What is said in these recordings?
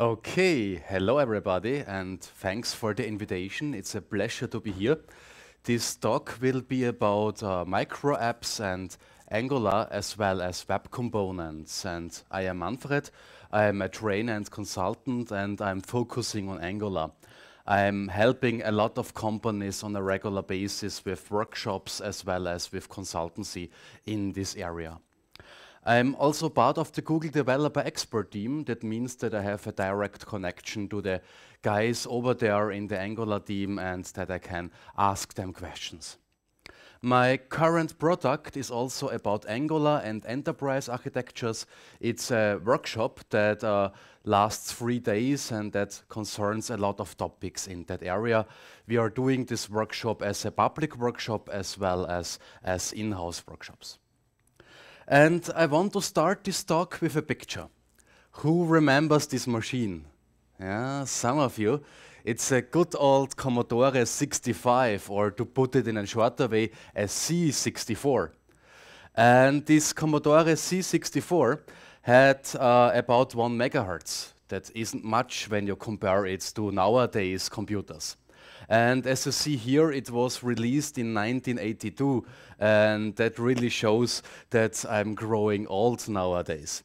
Okay, hello everybody and thanks for the invitation. It's a pleasure to be here. This talk will be about uh, micro apps and Angular as well as web components. And I am Manfred, I am a trainer and consultant and I'm focusing on Angular. I'm helping a lot of companies on a regular basis with workshops as well as with consultancy in this area. I'm also part of the Google Developer Expert team. That means that I have a direct connection to the guys over there in the Angular team and that I can ask them questions. My current product is also about Angular and enterprise architectures. It's a workshop that uh, lasts three days and that concerns a lot of topics in that area. We are doing this workshop as a public workshop as well as, as in-house workshops. And I want to start this talk with a picture. Who remembers this machine? Yeah, some of you. It's a good old Commodore 65, or to put it in a shorter way, a C64. And this Commodore C64 had uh, about 1 megahertz. That isn't much when you compare it to nowadays computers. And as you see here, it was released in 1982. And that really shows that I'm growing old nowadays.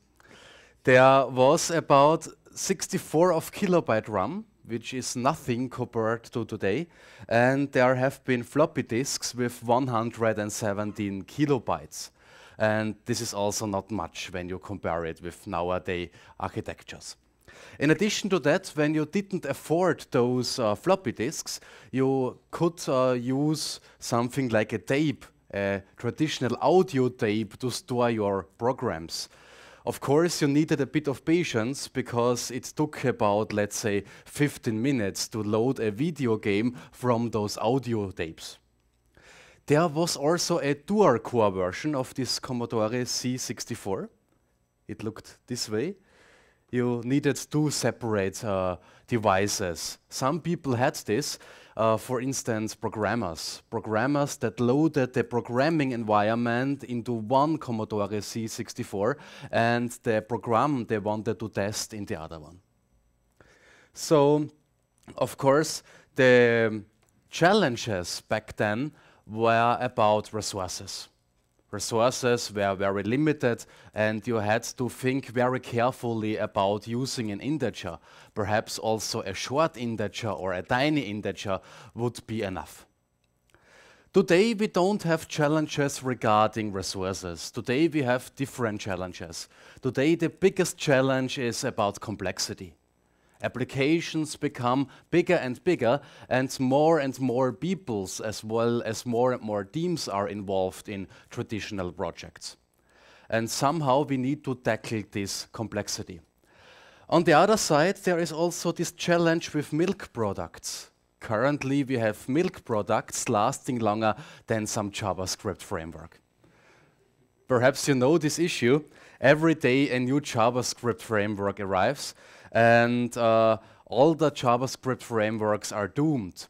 There was about 64 of kilobyte RAM which is nothing compared to today. And there have been floppy disks with 117 kilobytes. And this is also not much when you compare it with nowadays architectures. In addition to that, when you didn't afford those uh, floppy disks, you could uh, use something like a tape, a traditional audio tape to store your programs. Of course, you needed a bit of patience because it took about, let's say, 15 minutes to load a video game from those audio tapes. There was also a dual-core version of this Commodore C64. It looked this way you needed two separate uh, devices. Some people had this, uh, for instance, programmers. Programmers that loaded the programming environment into one Commodore C64 and the program they wanted to test in the other one. So, of course, the challenges back then were about resources resources were very limited and you had to think very carefully about using an integer. Perhaps also a short integer or a tiny integer would be enough. Today we don't have challenges regarding resources. Today we have different challenges. Today the biggest challenge is about complexity applications become bigger and bigger, and more and more peoples, as well as more and more teams, are involved in traditional projects. And somehow we need to tackle this complexity. On the other side, there is also this challenge with milk products. Currently, we have milk products lasting longer than some JavaScript framework. Perhaps you know this issue. Every day, a new JavaScript framework arrives, and uh, all the JavaScript frameworks are doomed.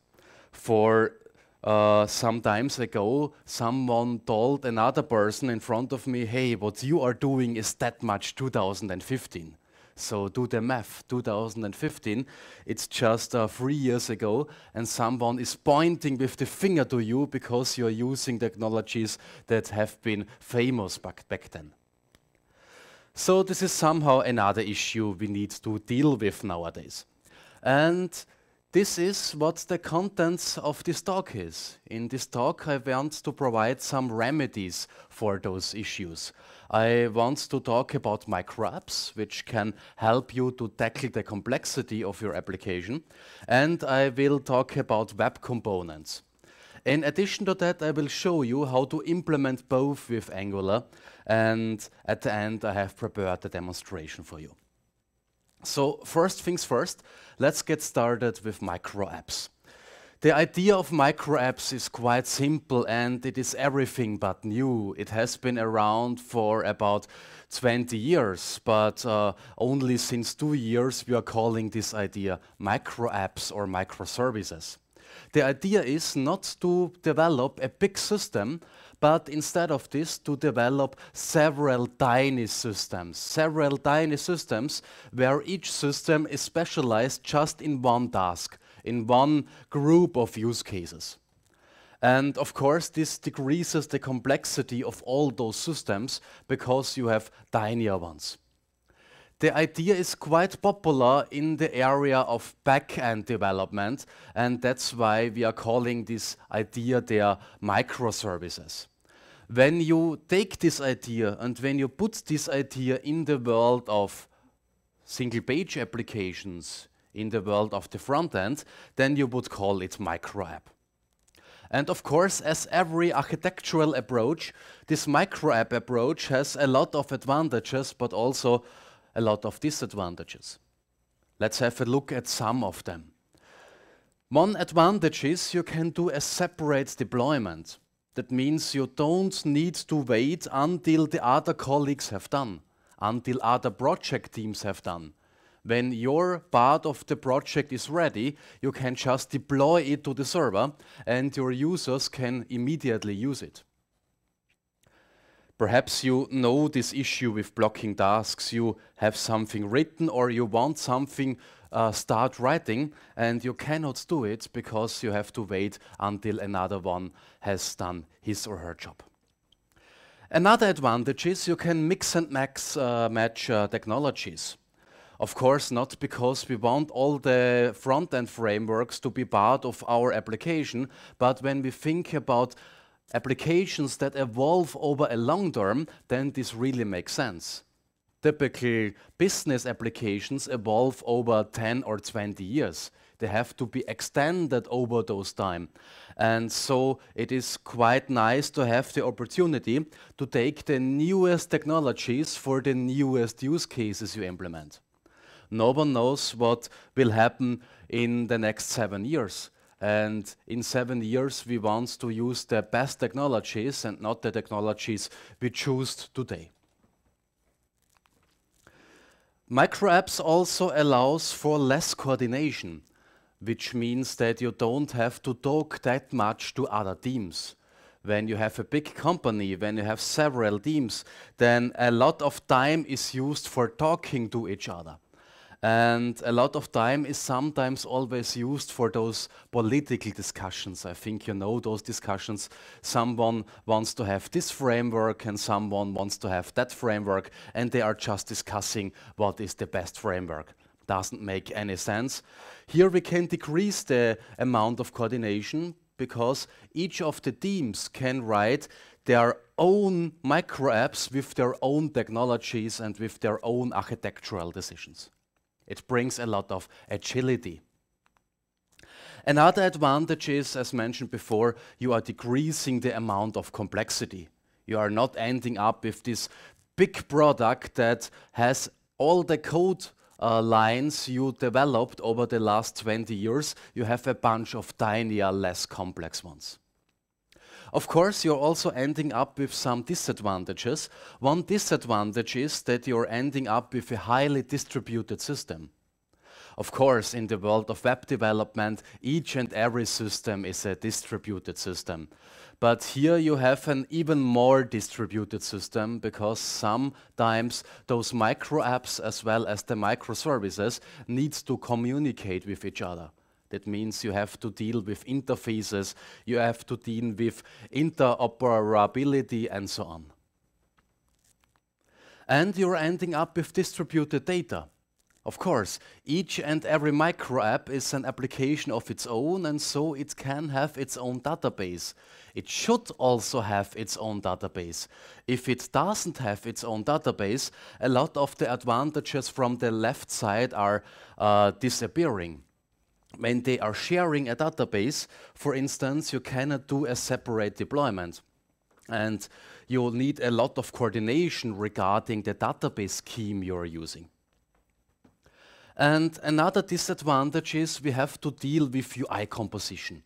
For uh, some times ago, someone told another person in front of me, hey, what you are doing is that much 2015. So do the math, 2015, it's just uh, three years ago, and someone is pointing with the finger to you because you're using technologies that have been famous back, back then. So this is somehow another issue we need to deal with nowadays. And this is what the contents of this talk is. In this talk, I want to provide some remedies for those issues. I want to talk about microapps, which can help you to tackle the complexity of your application. And I will talk about web components. In addition to that, I will show you how to implement both with Angular, and at the end, I have prepared a demonstration for you. So first things first, let's get started with micro apps. The idea of micro apps is quite simple and it is everything but new. It has been around for about 20 years, but uh, only since two years we are calling this idea micro apps or microservices. The idea is not to develop a big system, but instead of this, to develop several tiny systems, several tiny systems where each system is specialized just in one task, in one group of use cases. And of course, this decreases the complexity of all those systems because you have tinier ones. The idea is quite popular in the area of back-end development, and that's why we are calling this idea there microservices. When you take this idea and when you put this idea in the world of single-page applications, in the world of the front-end, then you would call it micro-app. And of course, as every architectural approach, this micro-app approach has a lot of advantages, but also a lot of disadvantages. Let's have a look at some of them. One advantage is you can do a separate deployment. That means you don't need to wait until the other colleagues have done, until other project teams have done. When your part of the project is ready, you can just deploy it to the server and your users can immediately use it. Perhaps you know this issue with blocking tasks. You have something written or you want something uh, start writing and you cannot do it because you have to wait until another one has done his or her job. Another advantage is you can mix and max, uh, match uh, technologies. Of course, not because we want all the front-end frameworks to be part of our application, but when we think about applications that evolve over a long term, then this really makes sense. Typically, business applications evolve over 10 or 20 years. They have to be extended over those time. And so it is quite nice to have the opportunity to take the newest technologies for the newest use cases you implement. No one knows what will happen in the next seven years and in seven years, we want to use the best technologies and not the technologies we choose today. Microapps also allows for less coordination, which means that you don't have to talk that much to other teams. When you have a big company, when you have several teams, then a lot of time is used for talking to each other. And a lot of time is sometimes always used for those political discussions. I think you know those discussions. Someone wants to have this framework and someone wants to have that framework, and they are just discussing what is the best framework doesn't make any sense. Here we can decrease the amount of coordination because each of the teams can write their own micro apps with their own technologies and with their own architectural decisions. It brings a lot of agility. Another advantage is, as mentioned before, you are decreasing the amount of complexity. You are not ending up with this big product that has all the code uh, lines you developed over the last 20 years. You have a bunch of tinier, less complex ones. Of course, you're also ending up with some disadvantages. One disadvantage is that you're ending up with a highly distributed system. Of course, in the world of web development, each and every system is a distributed system. But here you have an even more distributed system because sometimes those micro apps as well as the microservices needs to communicate with each other. That means you have to deal with interfaces, you have to deal with interoperability and so on. And you're ending up with distributed data. Of course, each and every micro app is an application of its own and so it can have its own database. It should also have its own database. If it doesn't have its own database, a lot of the advantages from the left side are uh, disappearing when they are sharing a database, for instance, you cannot do a separate deployment. And you'll need a lot of coordination regarding the database scheme you're using. And another disadvantage is we have to deal with UI composition.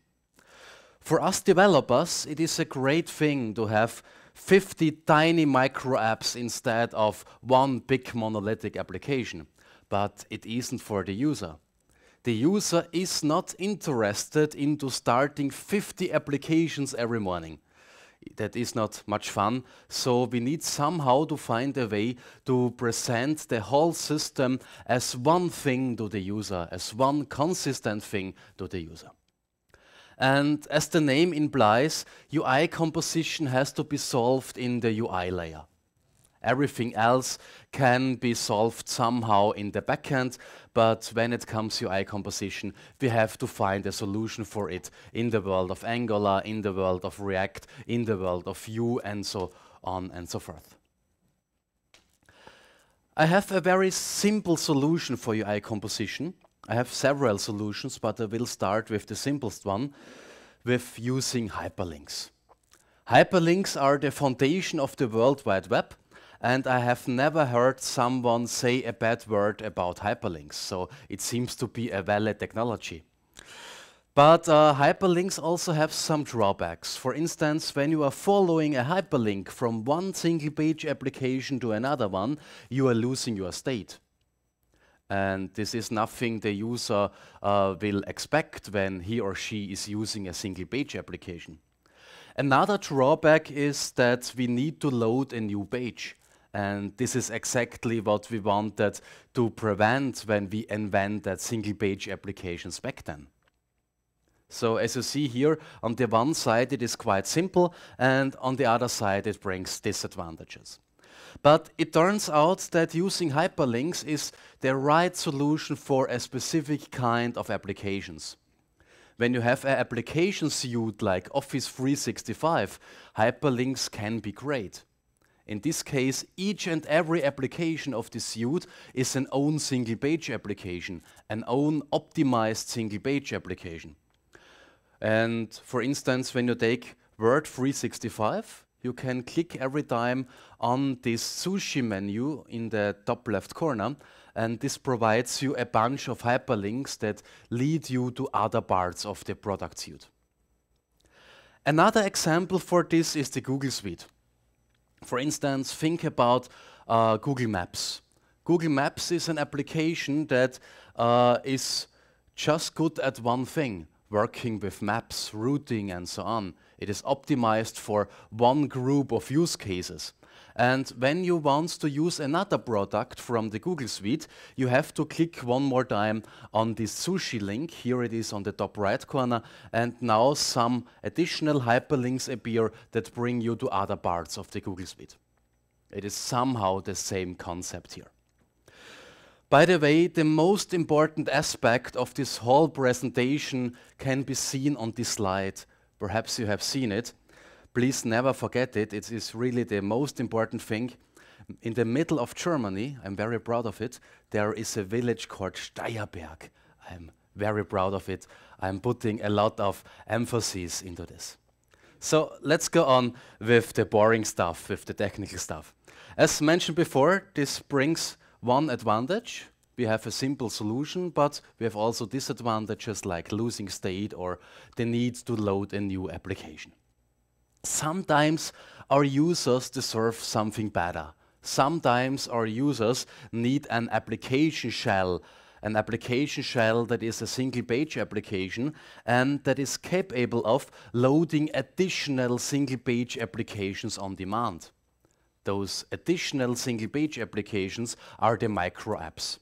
For us developers, it is a great thing to have 50 tiny micro apps instead of one big monolithic application, but it isn't for the user the user is not interested into starting 50 applications every morning. That is not much fun, so we need somehow to find a way to present the whole system as one thing to the user, as one consistent thing to the user. And as the name implies, UI composition has to be solved in the UI layer. Everything else can be solved somehow in the backend, but when it comes to UI composition, we have to find a solution for it in the world of Angular, in the world of React, in the world of Vue, and so on and so forth. I have a very simple solution for UI composition. I have several solutions, but I will start with the simplest one, with using hyperlinks. Hyperlinks are the foundation of the World Wide Web, and I have never heard someone say a bad word about hyperlinks. So it seems to be a valid technology. But uh, hyperlinks also have some drawbacks. For instance, when you are following a hyperlink from one single page application to another one, you are losing your state. And this is nothing the user uh, will expect when he or she is using a single page application. Another drawback is that we need to load a new page. And this is exactly what we wanted to prevent when we invented single-page applications back then. So as you see here, on the one side it is quite simple, and on the other side it brings disadvantages. But it turns out that using hyperlinks is the right solution for a specific kind of applications. When you have an application suite like Office 365, hyperlinks can be great. In this case, each and every application of this suite is an own single page application, an own optimized single page application. And for instance, when you take Word 365, you can click every time on this sushi menu in the top left corner and this provides you a bunch of hyperlinks that lead you to other parts of the product suite. Another example for this is the Google Suite. For instance, think about uh, Google Maps. Google Maps is an application that uh, is just good at one thing, working with maps, routing, and so on. It is optimized for one group of use cases. And when you want to use another product from the Google Suite, you have to click one more time on this sushi link. Here it is on the top right corner. And now some additional hyperlinks appear that bring you to other parts of the Google Suite. It is somehow the same concept here. By the way, the most important aspect of this whole presentation can be seen on this slide. Perhaps you have seen it. Please never forget it. It is really the most important thing. In the middle of Germany, I'm very proud of it, there is a village called Steierberg. I'm very proud of it. I'm putting a lot of emphasis into this. So let's go on with the boring stuff, with the technical stuff. As mentioned before, this brings one advantage. We have a simple solution, but we have also disadvantages like losing state or the need to load a new application sometimes our users deserve something better. Sometimes our users need an application shell, an application shell that is a single page application and that is capable of loading additional single page applications on demand. Those additional single page applications are the micro apps.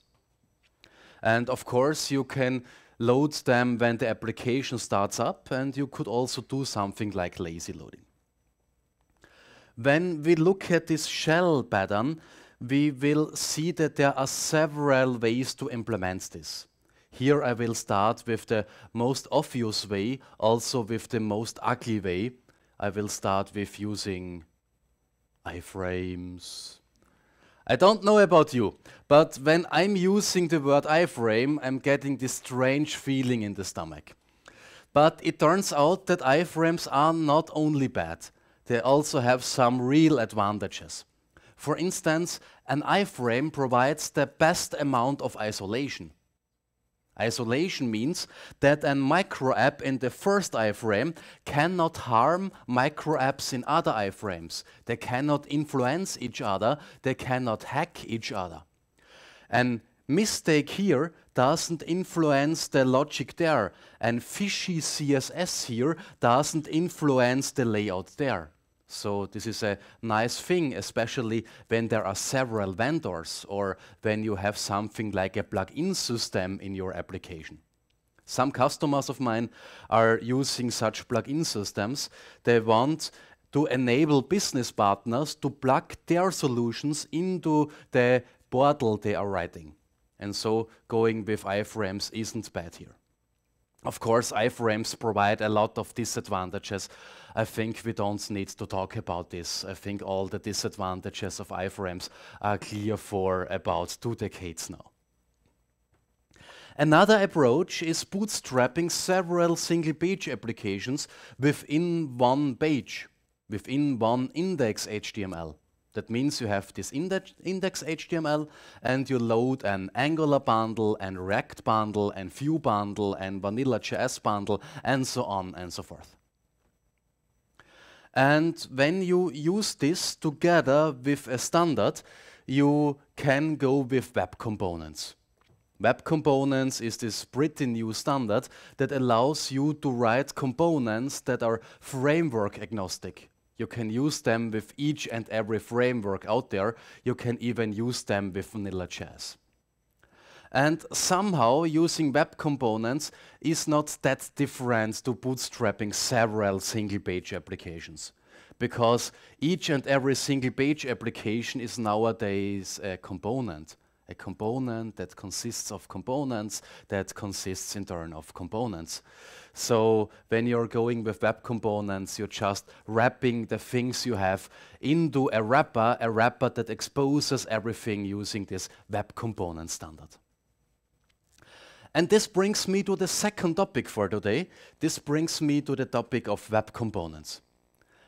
And of course, you can load them when the application starts up and you could also do something like lazy loading. When we look at this shell pattern, we will see that there are several ways to implement this. Here I will start with the most obvious way, also with the most ugly way. I will start with using iframes. I don't know about you, but when I'm using the word iframe, I'm getting this strange feeling in the stomach. But it turns out that iframes are not only bad they also have some real advantages. For instance, an iframe provides the best amount of isolation. Isolation means that a micro app in the first iframe cannot harm micro apps in other iframes. They cannot influence each other, they cannot hack each other. An mistake here doesn't influence the logic there, and fishy CSS here doesn't influence the layout there. So this is a nice thing, especially when there are several vendors or when you have something like a plug-in system in your application. Some customers of mine are using such plug-in systems. They want to enable business partners to plug their solutions into the portal they are writing. And so going with iframes isn't bad here. Of course, iframes provide a lot of disadvantages I think we don't need to talk about this. I think all the disadvantages of iframes are clear for about two decades now. Another approach is bootstrapping several single page applications within one page, within one index HTML. That means you have this index, HTML and you load an Angular bundle and React bundle and Vue bundle and Vanilla JS bundle and so on and so forth. And when you use this together with a standard, you can go with web components. Web Components is this pretty new standard that allows you to write components that are framework agnostic. You can use them with each and every framework out there. You can even use them with vanilla JS. And somehow using web components is not that different to bootstrapping several single page applications because each and every single page application is nowadays a component. A component that consists of components that consists in turn of components. So when you're going with web components, you're just wrapping the things you have into a wrapper, a wrapper that exposes everything using this web component standard. And this brings me to the second topic for today. This brings me to the topic of web components.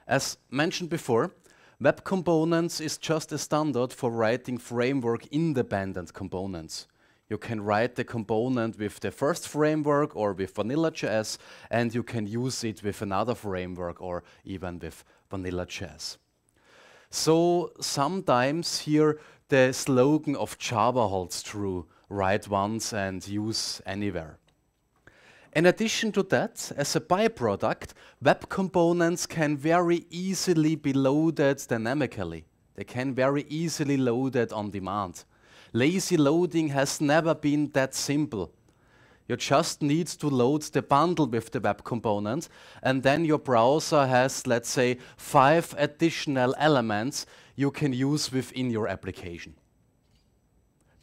As mentioned before, web components is just a standard for writing framework independent components. You can write the component with the first framework or with Vanilla.js, and you can use it with another framework or even with Vanilla.js. So sometimes here the slogan of Java holds true write once and use anywhere. In addition to that, as a byproduct, web components can very easily be loaded dynamically. They can very easily load it on demand. Lazy loading has never been that simple. You just need to load the bundle with the web component, and then your browser has, let's say, five additional elements you can use within your application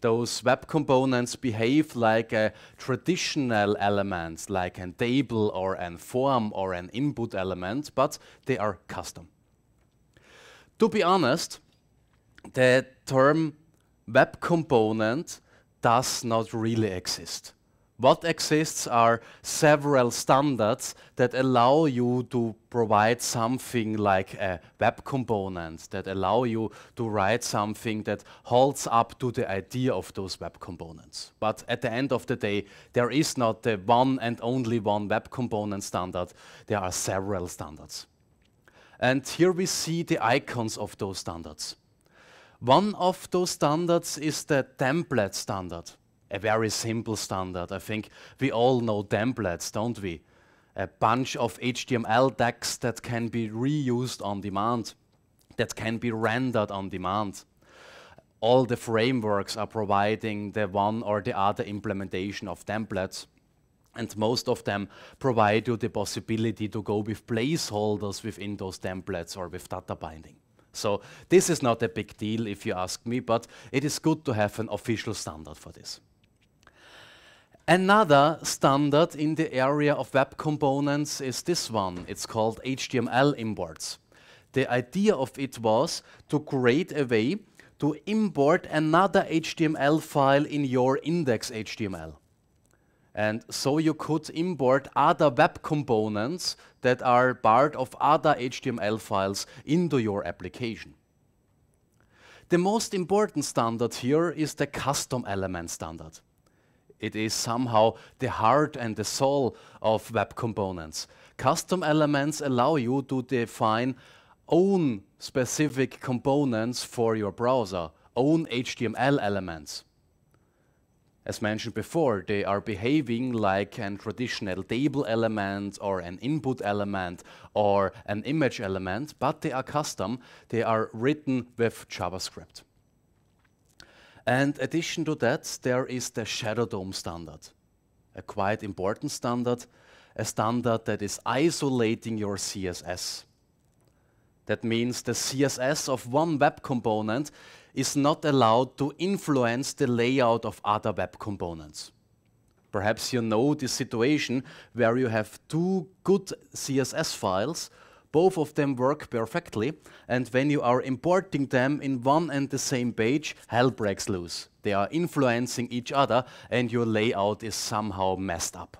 those web components behave like a uh, traditional elements, like an table or an form or an input element, but they are custom. To be honest, the term web component does not really exist. What exists are several standards that allow you to provide something like a web component, that allow you to write something that holds up to the idea of those web components. But at the end of the day, there is not the one and only one web component standard. There are several standards. And here we see the icons of those standards. One of those standards is the template standard a very simple standard. I think we all know templates, don't we? A bunch of HTML tags that can be reused on demand, that can be rendered on demand. All the frameworks are providing the one or the other implementation of templates. And most of them provide you the possibility to go with placeholders within those templates or with data binding. So this is not a big deal if you ask me, but it is good to have an official standard for this. Another standard in the area of web components is this one. It's called HTML imports. The idea of it was to create a way to import another HTML file in your index HTML. And so you could import other web components that are part of other HTML files into your application. The most important standard here is the custom element standard. It is somehow the heart and the soul of web components. Custom elements allow you to define own specific components for your browser, own HTML elements. As mentioned before, they are behaving like a traditional table element or an input element or an image element, but they are custom. They are written with JavaScript. And addition to that, there is the Shadow Dome standard, a quite important standard, a standard that is isolating your CSS. That means the CSS of one web component is not allowed to influence the layout of other web components. Perhaps you know this situation where you have two good CSS files both of them work perfectly, and when you are importing them in one and the same page, hell breaks loose. They are influencing each other, and your layout is somehow messed up.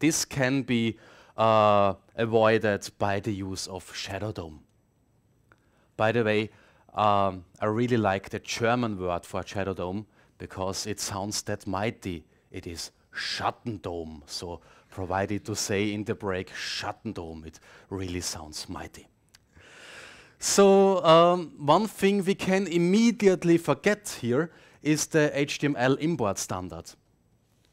This can be uh, avoided by the use of Shadow DOM. By the way, um, I really like the German word for Shadow Dome because it sounds that mighty. It is Schattendom. So provided to say in the break, Schattendom, it really sounds mighty. So um, one thing we can immediately forget here is the HTML import standard.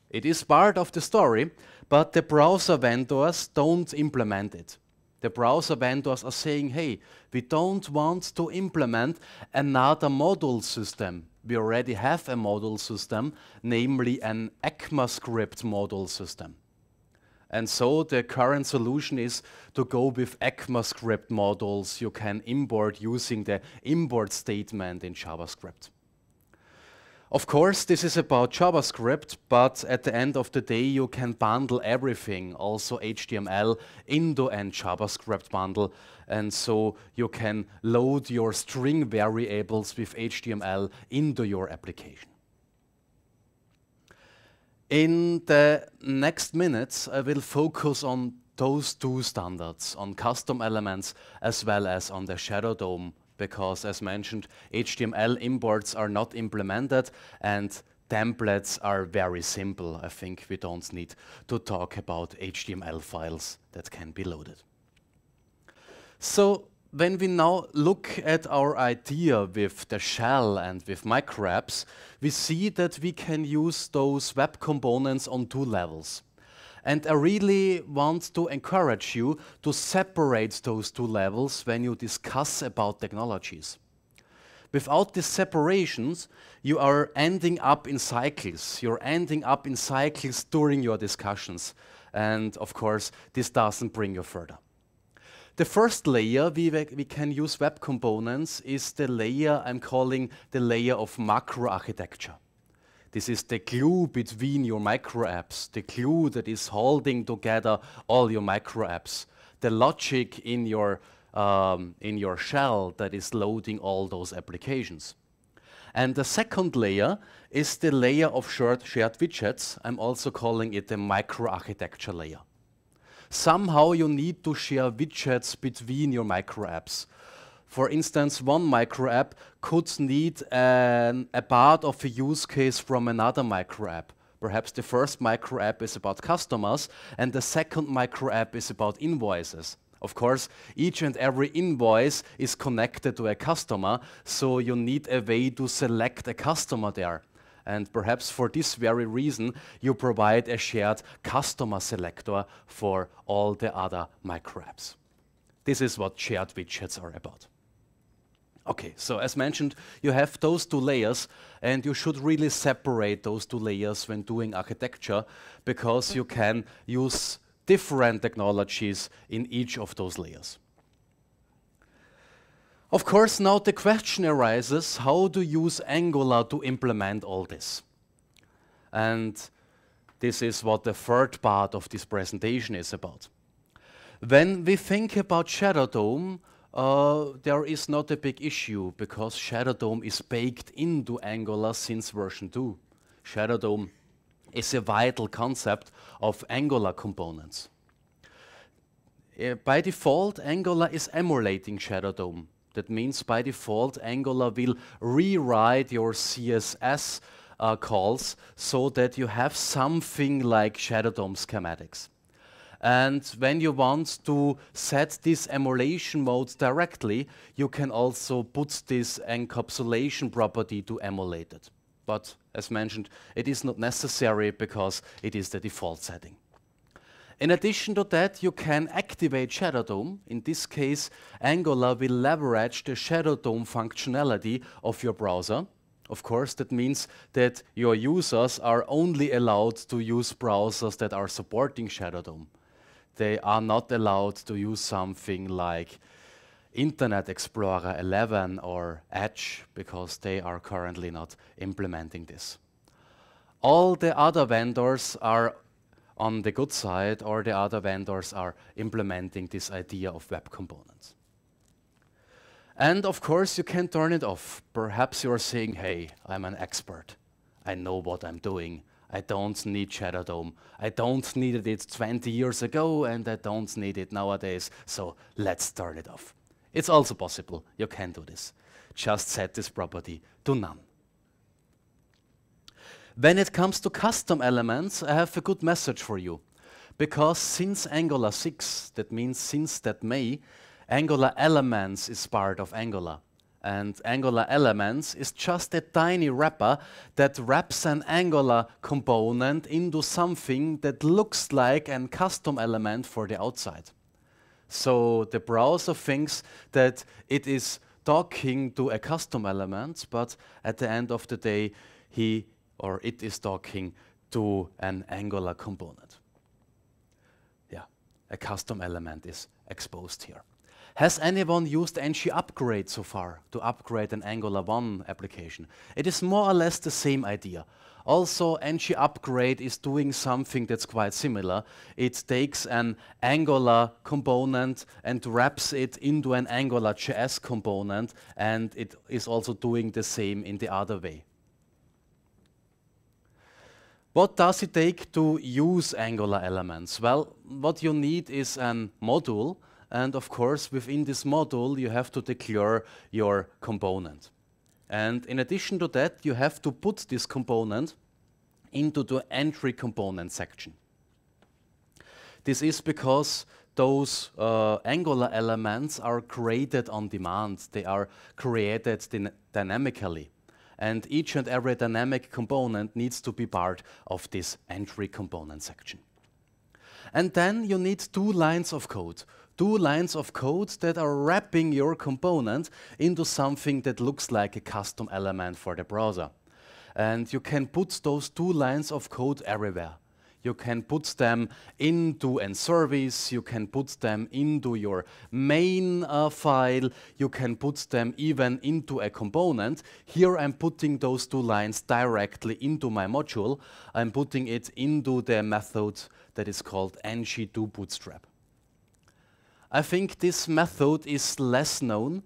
It is part of the story, but the browser vendors don't implement it. The browser vendors are saying, hey, we don't want to implement another module system. We already have a module system, namely an ECMAScript module system. And so the current solution is to go with ECMAScript models you can import using the import statement in JavaScript. Of course, this is about JavaScript, but at the end of the day, you can bundle everything, also HTML, into an JavaScript bundle. And so you can load your string variables with HTML into your application. In the next minutes, I will focus on those two standards, on custom elements as well as on the Shadow DOM, because as mentioned, HTML imports are not implemented and templates are very simple. I think we don't need to talk about HTML files that can be loaded. So when we now look at our idea with the shell and with microapps, we see that we can use those web components on two levels. And I really want to encourage you to separate those two levels when you discuss about technologies. Without these separations, you are ending up in cycles. You're ending up in cycles during your discussions. And of course, this doesn't bring you further. The first layer we, we can use web components is the layer I'm calling the layer of macro architecture. This is the glue between your micro apps, the glue that is holding together all your micro apps, the logic in your, um, in your shell that is loading all those applications. And the second layer is the layer of shared, shared widgets. I'm also calling it the architecture layer somehow you need to share widgets between your micro apps. For instance, one micro app could need an, a part of a use case from another micro app. Perhaps the first micro app is about customers and the second micro app is about invoices. Of course, each and every invoice is connected to a customer, so you need a way to select a customer there. And perhaps for this very reason, you provide a shared customer selector for all the other micro apps. This is what shared widgets are about. Okay, so as mentioned, you have those two layers, and you should really separate those two layers when doing architecture, because you can use different technologies in each of those layers. Of course, now the question arises, how to use Angular to implement all this? And this is what the third part of this presentation is about. When we think about Shadow Dome, uh, there is not a big issue because Shadow Dome is baked into Angular since version 2. Shadow Dome is a vital concept of Angular components. Uh, by default, Angular is emulating Shadow Dome that means by default, Angular will rewrite your CSS uh, calls so that you have something like Shadow DOM schematics. And when you want to set this emulation mode directly, you can also put this encapsulation property to emulate it. But as mentioned, it is not necessary because it is the default setting. In addition to that, you can activate Shadow DOM. In this case, Angular will leverage the Shadow DOM functionality of your browser. Of course, that means that your users are only allowed to use browsers that are supporting Shadow DOM. They are not allowed to use something like Internet Explorer 11 or Edge because they are currently not implementing this. All the other vendors are on the good side, all the other vendors are implementing this idea of web components. And of course, you can turn it off. Perhaps you're saying, hey, I'm an expert. I know what I'm doing. I don't need Shadow Dome. I don't needed it 20 years ago, and I don't need it nowadays, so let's turn it off. It's also possible. You can do this. Just set this property to none. When it comes to custom elements, I have a good message for you. Because since Angular 6, that means since that May, Angular Elements is part of Angular. And Angular Elements is just a tiny wrapper that wraps an Angular component into something that looks like an custom element for the outside. So the browser thinks that it is talking to a custom element, but at the end of the day, he or it is talking to an Angular component. Yeah, a custom element is exposed here. Has anyone used ng upgrade so far to upgrade an Angular 1 application? It is more or less the same idea. Also, ng upgrade is doing something that's quite similar. It takes an Angular component and wraps it into an Angular JS component, and it is also doing the same in the other way. What does it take to use Angular elements? Well, what you need is a module, and of course, within this module, you have to declare your component. And in addition to that, you have to put this component into the entry component section. This is because those uh, Angular elements are created on demand. They are created dynamically and each and every dynamic component needs to be part of this entry component section. And then you need two lines of code, two lines of code that are wrapping your component into something that looks like a custom element for the browser. And you can put those two lines of code everywhere. You can put them into a service, you can put them into your main uh, file, you can put them even into a component. Here I'm putting those two lines directly into my module. I'm putting it into the method that is called ng2 bootstrap. I think this method is less known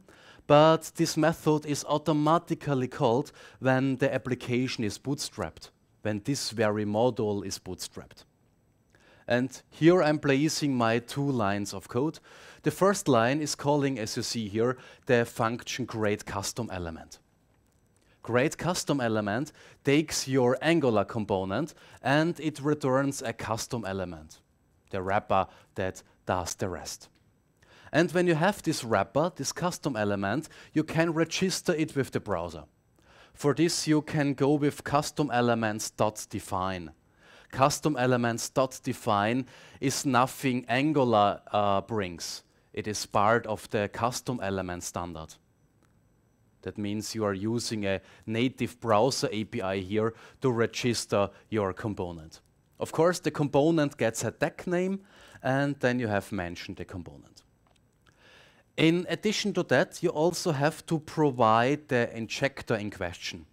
but this method is automatically called when the application is bootstrapped when this very module is bootstrapped. And here I'm placing my two lines of code. The first line is calling, as you see here, the function create custom element. Create custom element takes your Angular component and it returns a custom element, the wrapper that does the rest. And when you have this wrapper, this custom element, you can register it with the browser. For this, you can go with custom elements define. Custom define is nothing Angular uh, brings. It is part of the custom element standard. That means you are using a native browser API here to register your component. Of course, the component gets a tag name, and then you have mentioned the component. In addition to that, you also have to provide the injector in question.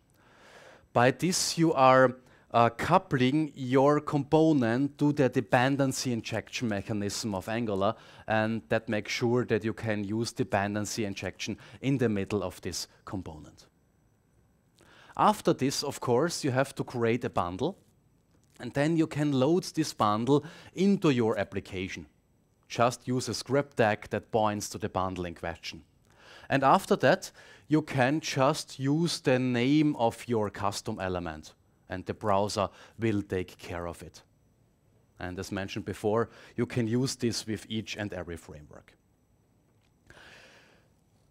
By this, you are uh, coupling your component to the dependency injection mechanism of Angular, and that makes sure that you can use dependency injection in the middle of this component. After this, of course, you have to create a bundle, and then you can load this bundle into your application just use a script tag that points to the bundle in question. And after that, you can just use the name of your custom element, and the browser will take care of it. And as mentioned before, you can use this with each and every framework.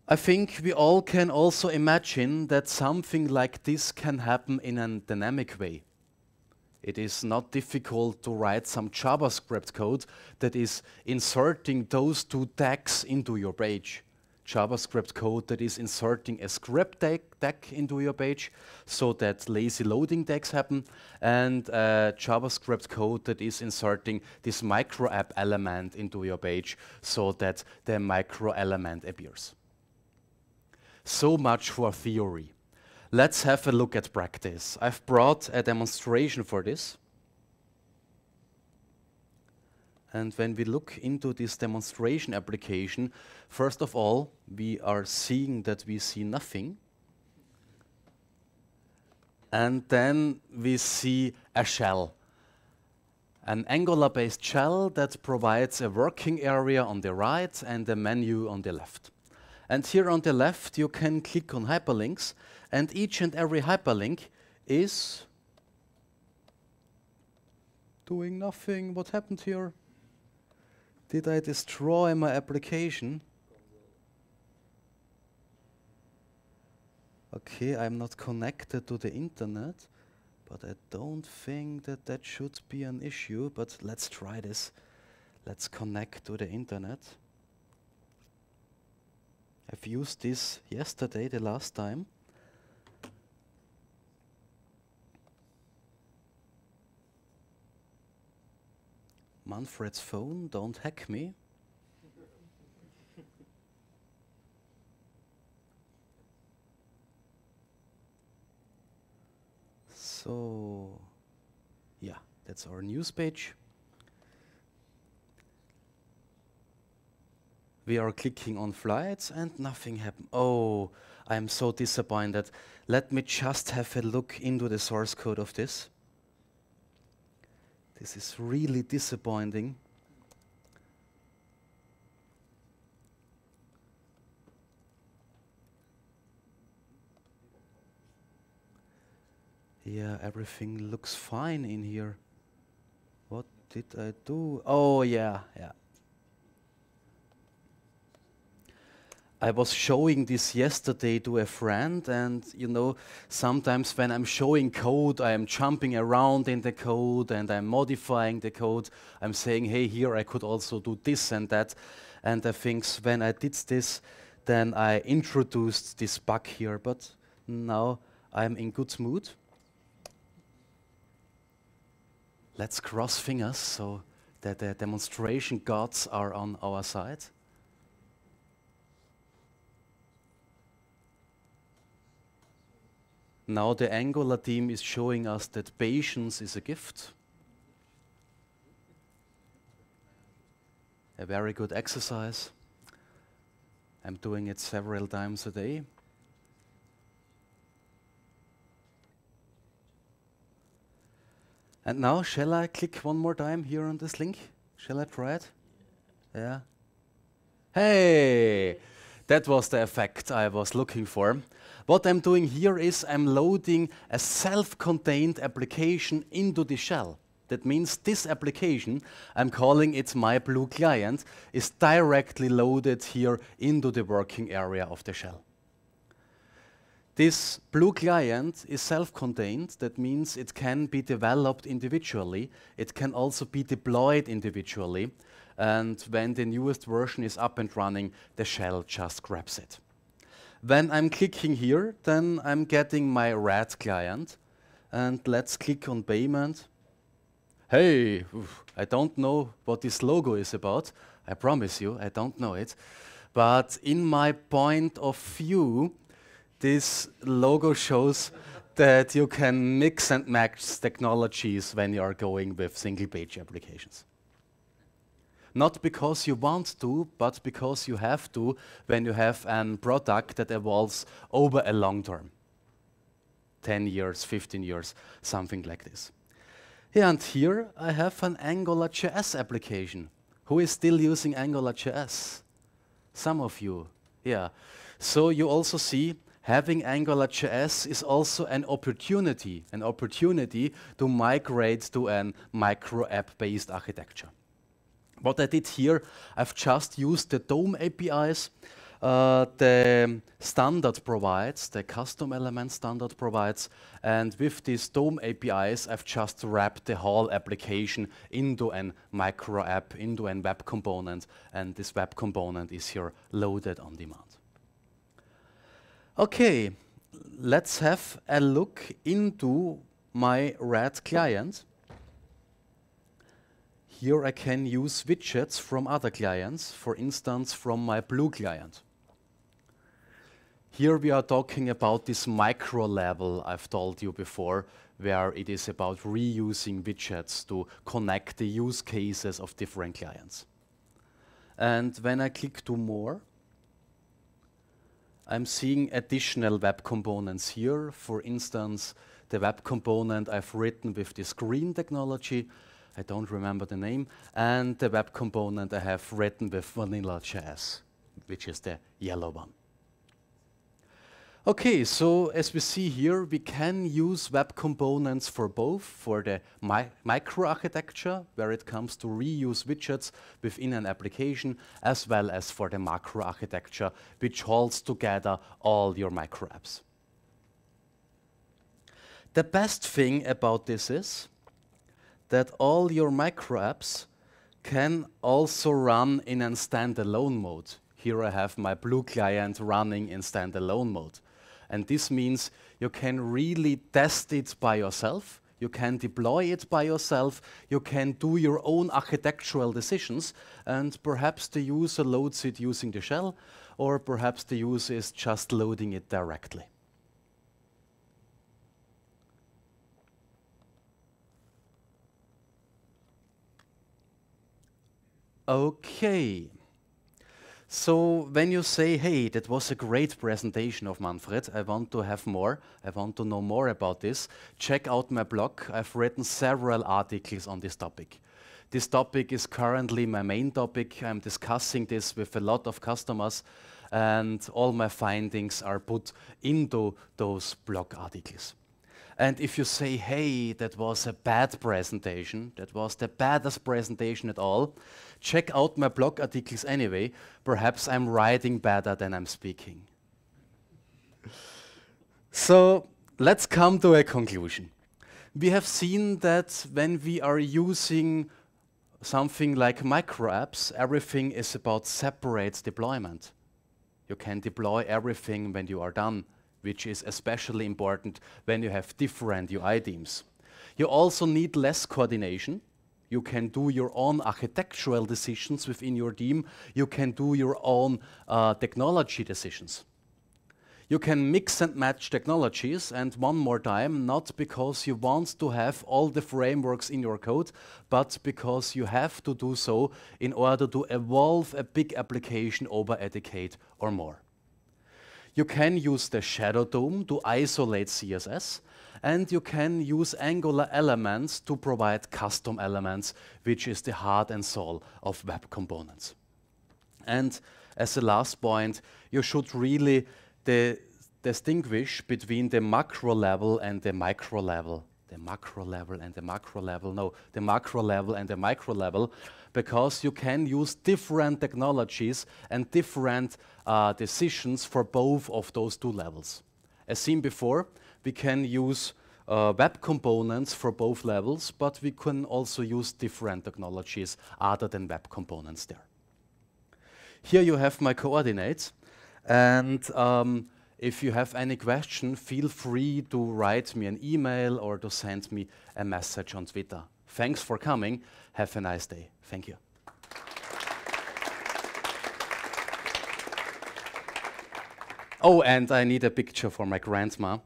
I think we all can also imagine that something like this can happen in a dynamic way it is not difficult to write some JavaScript code that is inserting those two tags into your page. JavaScript code that is inserting a script tag, tag into your page so that lazy loading tags happen, and uh, JavaScript code that is inserting this micro app element into your page so that the micro element appears. So much for theory. Let's have a look at practice. I've brought a demonstration for this. And when we look into this demonstration application, first of all, we are seeing that we see nothing. And then we see a shell, an Angular-based shell that provides a working area on the right and a menu on the left. And here on the left, you can click on hyperlinks. And each and every hyperlink is doing nothing. What happened here? Did I destroy my application? Okay, I'm not connected to the internet, but I don't think that that should be an issue, but let's try this. Let's connect to the internet i have used this yesterday, the last time. Manfred's phone, don't hack me. so, yeah, that's our news page. we are clicking on flights and nothing happened. Oh, I am so disappointed. Let me just have a look into the source code of this. This is really disappointing. Yeah, everything looks fine in here. What did I do? Oh, yeah, yeah. I was showing this yesterday to a friend, and you know, sometimes when I'm showing code, I am jumping around in the code and I'm modifying the code. I'm saying, hey, here I could also do this and that. And I think when I did this, then I introduced this bug here, but now I'm in good mood. Let's cross fingers so that the demonstration gods are on our side. Now the Angular team is showing us that patience is a gift. A very good exercise. I'm doing it several times a day. And now, shall I click one more time here on this link? Shall I try it? Yeah. Hey! That was the effect I was looking for. What I'm doing here is I'm loading a self-contained application into the shell. That means this application, I'm calling it my blue client, is directly loaded here into the working area of the shell. This blue client is self-contained. That means it can be developed individually. It can also be deployed individually. And when the newest version is up and running, the shell just grabs it. When I'm clicking here, then I'm getting my RAD client. And let's click on payment. Hey, I don't know what this logo is about. I promise you, I don't know it. But in my point of view, this logo shows that you can mix and match technologies when you are going with single page applications not because you want to, but because you have to when you have an product that evolves over a long term 10 years, 15 years, something like this. Yeah, and here I have an AngularJS application. Who is still using AngularJS? Some of you, yeah. So you also see having AngularJS is also an opportunity, an opportunity to migrate to a micro app based architecture. What I did here, I've just used the DOM APIs. Uh, the standard provides, the custom element standard provides, and with these DOM APIs, I've just wrapped the whole application into an micro app, into an web component, and this web component is here loaded on demand. Okay, let's have a look into my RED client. Here I can use widgets from other clients, for instance, from my blue client. Here we are talking about this micro level I've told you before, where it is about reusing widgets to connect the use cases of different clients. And when I click to more, I'm seeing additional web components here. For instance, the web component I've written with this green technology I don't remember the name, and the web component I have written with vanilla JS, which is the yellow one. Okay, so as we see here, we can use web components for both for the mi microarchitecture, where it comes to reuse widgets within an application, as well as for the macroarchitecture, which holds together all your micro apps. The best thing about this is that all your macro apps can also run in a standalone mode. Here I have my blue client running in standalone mode. And this means you can really test it by yourself. You can deploy it by yourself. You can do your own architectural decisions. And perhaps the user loads it using the shell, or perhaps the user is just loading it directly. Okay. So when you say, hey, that was a great presentation of Manfred, I want to have more, I want to know more about this, check out my blog. I've written several articles on this topic. This topic is currently my main topic. I'm discussing this with a lot of customers and all my findings are put into those blog articles. And if you say, hey, that was a bad presentation, that was the baddest presentation at all, check out my blog articles anyway. Perhaps I'm writing better than I'm speaking. So let's come to a conclusion. We have seen that when we are using something like micro apps, everything is about separate deployment. You can deploy everything when you are done which is especially important when you have different UI teams. You also need less coordination. You can do your own architectural decisions within your team. You can do your own uh, technology decisions. You can mix and match technologies, and one more time, not because you want to have all the frameworks in your code, but because you have to do so in order to evolve a big application over a decade or more. You can use the shadow DOM to isolate CSS, and you can use Angular elements to provide custom elements, which is the heart and soul of web components. And as a last point, you should really distinguish between the macro level and the micro level. The macro level and the macro level. No, the macro level and the micro level, because you can use different technologies and different uh, decisions for both of those two levels. As seen before, we can use uh, web components for both levels, but we can also use different technologies other than web components there. Here you have my coordinates, and um, if you have any question, feel free to write me an email or to send me a message on Twitter. Thanks for coming. Have a nice day. Thank you. Oh, and I need a picture for my grandma.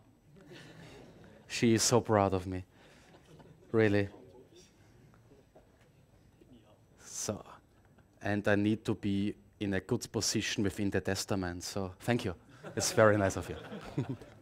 she is so proud of me. Really. So, and I need to be in a good position within the testament. So, thank you. It's very nice of you.